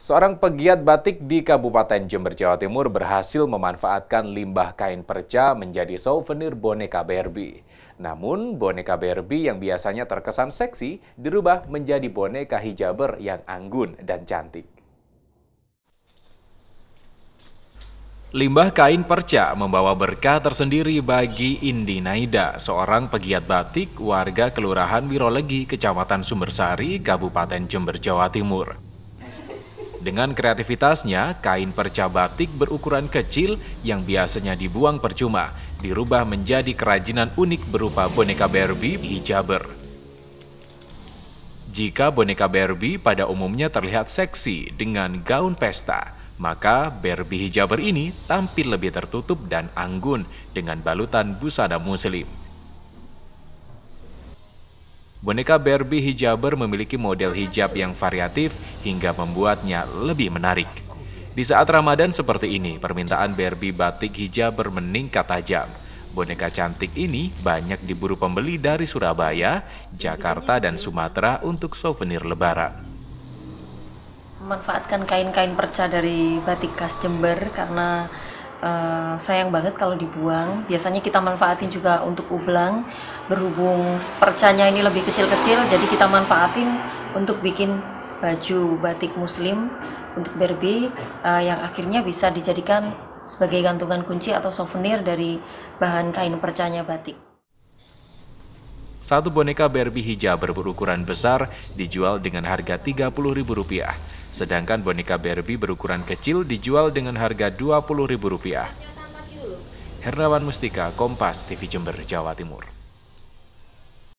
Seorang pegiat batik di Kabupaten Jember, Jawa Timur berhasil memanfaatkan limbah kain perca menjadi souvenir boneka Barbie. Namun, boneka Barbie yang biasanya terkesan seksi dirubah menjadi boneka hijaber yang anggun dan cantik. Limbah kain perca membawa berkah tersendiri bagi Indi Naida, seorang pegiat batik warga Kelurahan Wirolegi, Kecamatan Sumbersari, Kabupaten Jember, Jawa Timur. Dengan kreativitasnya, kain perca batik berukuran kecil yang biasanya dibuang percuma, dirubah menjadi kerajinan unik berupa boneka Barbie hijaber. Jika boneka Barbie pada umumnya terlihat seksi dengan gaun pesta, maka Barbie hijaber ini tampil lebih tertutup dan anggun dengan balutan busana muslim boneka Barbie hijaber memiliki model hijab yang variatif hingga membuatnya lebih menarik. Di saat Ramadan seperti ini, permintaan Barbie batik hijaber meningkat tajam. Boneka cantik ini banyak diburu pembeli dari Surabaya, Jakarta, dan Sumatera untuk souvenir lebaran. Memanfaatkan kain-kain perca dari batik khas Jember karena Eh, sayang banget kalau dibuang. Biasanya kita manfaatin juga untuk ublang. Berhubung percanya ini lebih kecil-kecil, jadi kita manfaatin untuk bikin baju batik muslim untuk Barbie uh, yang akhirnya bisa dijadikan sebagai gantungan kunci atau souvenir dari bahan kain percanya batik. Satu boneka Barbie hijau berukuran besar dijual dengan harga Rp30.000. Sedangkan boneka Barbie berukuran kecil dijual dengan harga Rp20.000. Hernawan Mustika, Kompas TV Jember, Jawa Timur.